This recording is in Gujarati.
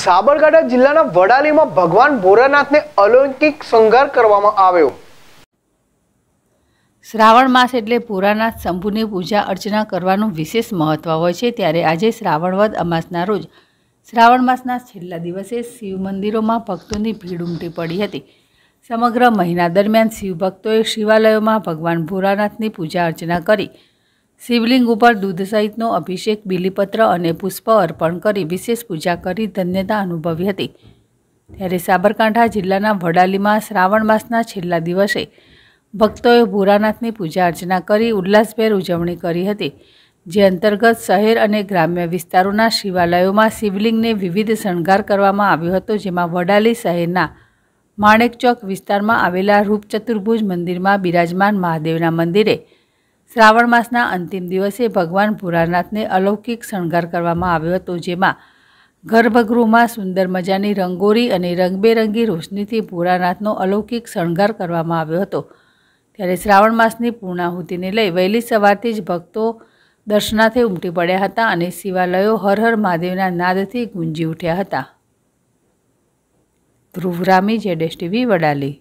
સાબરકાંઠા જિલ્લાના વડાલીમાં ભગવાન ભોરાનાથને અલૌકિક સંઘાર કરવામાં આવ્યો શ્રાવણ માસ એટલે ભોરાનાથ શંભુની પૂજા અર્ચના કરવાનું વિશેષ મહત્ત્વ હોય છે ત્યારે આજે શ્રાવણવદ અમાસના રોજ શ્રાવણ માસના છેલ્લા દિવસે શિવ મંદિરોમાં ભક્તોની ભીડ ઉમટી પડી હતી સમગ્ર મહિના દરમિયાન શિવભક્તોએ શિવાલયોમાં ભગવાન ભોરાનાથની પૂજા અર્ચના કરી શિવલિંગ ઉપર દૂધ સહિતનો અભિષેક બિલીપત્ર અને પુષ્પ અર્પણ કરી વિશેષ પૂજા કરી ધન્યતા અનુભવી હતી ત્યારે સાબરકાંઠા જિલ્લાના વડાલીમાં શ્રાવણ માસના છેલ્લા દિવસે ભક્તોએ ભોરાનાથની પૂજા અર્ચના કરી ઉલ્લાસભેર ઉજવણી કરી હતી જે અંતર્ગત શહેર અને ગ્રામ્ય વિસ્તારોના શિવાલયોમાં શિવલિંગને વિવિધ શણગાર કરવામાં આવ્યો હતો જેમાં વડાલી શહેરના માણેકચોક વિસ્તારમાં આવેલા રૂપચતુર્ભુજ મંદિરમાં બિરાજમાન મહાદેવના મંદિરે શ્રાવણ માસના અંતિમ દિવસે ભગવાન ભૂરાનાથને અલૌકિક શણગાર કરવામાં આવ્યો હતો જેમાં ગર્ભગૃહમાં સુંદર મજાની રંગોરી અને રંગબેરંગી રોશનીથી ભૂરાનાથનો અલૌકિક શણગાર કરવામાં આવ્યો હતો ત્યારે શ્રાવણ માસની પૂર્ણાહુતિને લઈ વહેલી સવારથી જ ભક્તો દર્શનાથે ઉમટી પડ્યા હતા અને શિવાલયો હર હર મહાદેવના નાદથી ગુંજી ઉઠ્યા હતા ધ્રુવરામી જેડેશ ટીવી વડાલી